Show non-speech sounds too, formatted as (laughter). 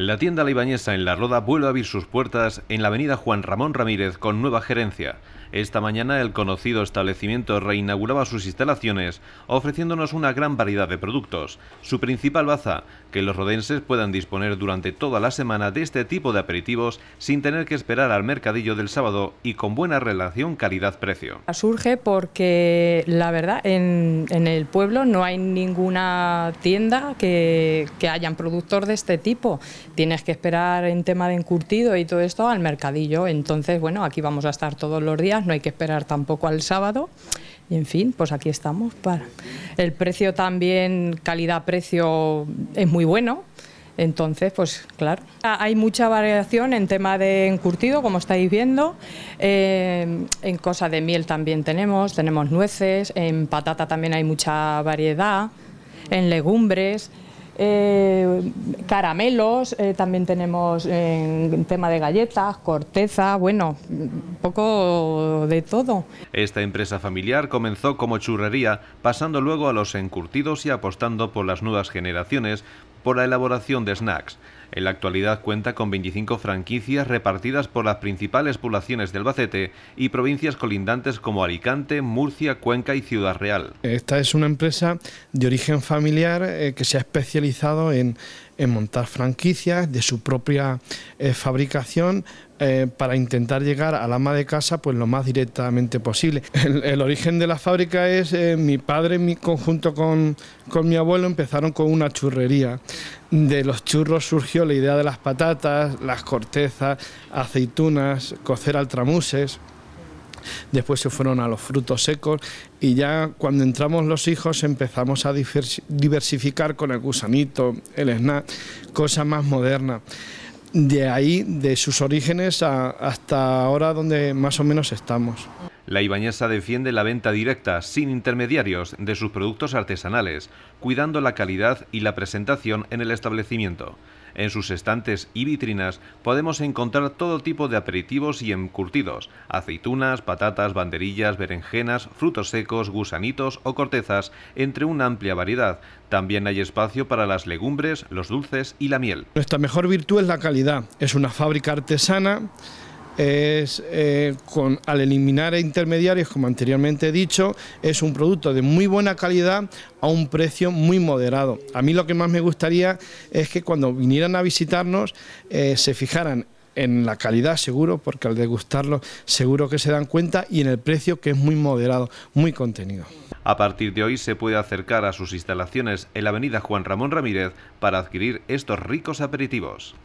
La tienda La Ibañesa en La Roda vuelve a abrir sus puertas en la avenida Juan Ramón Ramírez con nueva gerencia. Esta mañana el conocido establecimiento reinauguraba sus instalaciones ofreciéndonos una gran variedad de productos. Su principal baza, que los rodenses puedan disponer durante toda la semana de este tipo de aperitivos sin tener que esperar al mercadillo del sábado y con buena relación calidad-precio. Surge porque la verdad en, el pueblo no hay ninguna tienda que, que hayan productor de este tipo. Tienes que esperar en tema de encurtido y todo esto al mercadillo. Entonces, bueno, aquí vamos a estar todos los días no hay que esperar tampoco al sábado. Y en fin, pues aquí estamos. Para... El precio también, calidad-precio, es muy bueno. Entonces, pues claro, ah, hay mucha variación en tema de encurtido, como estáis viendo. Eh, en cosa de miel también tenemos, tenemos nueces, en patata también hay mucha variedad, en legumbres. Eh, caramelos, eh, también tenemos en tema de galletas, corteza, bueno, un poco de todo. Esta empresa familiar comenzó como churrería, pasando luego a los encurtidos y apostando por las nuevas generaciones por la elaboración de snacks. En la actualidad cuenta con 25 franquicias repartidas por las principales poblaciones del Bacete y provincias colindantes como Alicante, Murcia, Cuenca y Ciudad Real. Esta es una empresa de origen familiar eh, que se ha especializado en en montar franquicias de su propia eh, fabricación eh, para intentar llegar al ama de casa pues lo más directamente posible. (laughs) El, origen de la fábrica es eh, mi padre, mi conjunto con, con mi abuelo, empezaron con una churrería. De los churros surgió la idea de las patatas, las cortezas, aceitunas, cocer altramuses después se fueron a los frutos secos y ya cuando entramos los hijos empezamos a diversificar con el gusanito, el snack, cosa más moderna... de ahí, de sus orígenes hasta ahora donde más o menos estamos. La Ibañesa defiende la venta directa, sin intermediarios, de sus productos artesanales, cuidando la calidad y la presentación en el establecimiento. En sus estantes y vitrinas podemos encontrar todo tipo de aperitivos y encurtidos, aceitunas, patatas, banderillas, berenjenas, frutos secos, gusanitos o cortezas, entre una amplia variedad. También hay espacio para las legumbres, los dulces y la miel. Nuestra mejor virtud es la calidad. Es una fábrica artesana es, eh, con, al eliminar intermediarios, como anteriormente he dicho, es un producto de muy buena calidad a un precio muy moderado. A mí lo que más me gustaría es que cuando vinieran a visitarnos eh, se fijaran en la calidad seguro, porque al degustarlo seguro que se dan cuenta, y en el precio que es muy moderado, muy contenido. A partir de hoy se puede acercar a sus instalaciones en la avenida Juan Ramón Ramírez para adquirir estos ricos aperitivos.